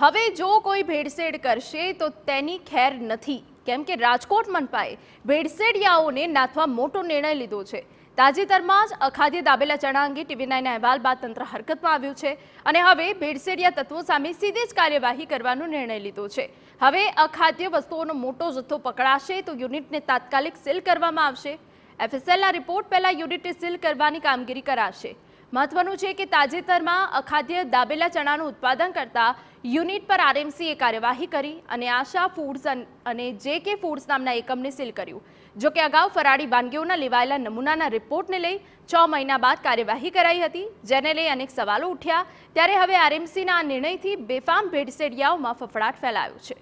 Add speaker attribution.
Speaker 1: હવે જો કોઈ ભેડસેડ કરશે તો તેની ખેર નથી કેમ કે રાજકોટ મનપાએ ભેડસેડિયાઓને નાથવા મોટો નિર્ણય લીધો છે તાજેતરમાં જ અખાદ્ય દાબેલા ચણા અંગે ટીવી નાઇન અહેવાલ બાદ તંત્ર હરકતમાં આવ્યું છે અને હવે ભેડસેડિયા તત્વો સામે સીધી જ કાર્યવાહી કરવાનો નિર્ણય લીધો છે હવે અખાદ્ય વસ્તુઓનો મોટો જથ્થો પકડાશે તો યુનિટને તાત્કાલિક સીલ કરવામાં આવશે એફએસએલના રિપોર્ટ પહેલાં યુનિટને સીલ કરવાની કામગીરી કરાશે મહત્વનું છે કે તાજેતરમાં અખાદ્ય દાબેલા ચણાનું ઉત્પાદન કરતા યુનિટ પર આરએમસીએ કાર્યવાહી કરી અને આશા ફૂડ્સ અને જે કે ફૂડ્સ નામના એકમને સીલ કર્યું જો કે અગાઉ ફરાળી વાનગીઓના લેવાયેલા નમૂનાના રિપોર્ટને લઈ છ મહિના બાદ કાર્યવાહી કરાઈ હતી જેને લઈ અનેક સવાલો ઉઠ્યા ત્યારે હવે આરએમસીના આ નિર્ણયથી બેફામ ભેળસેડિયાઓમાં ફફડાટ ફેલાયો છે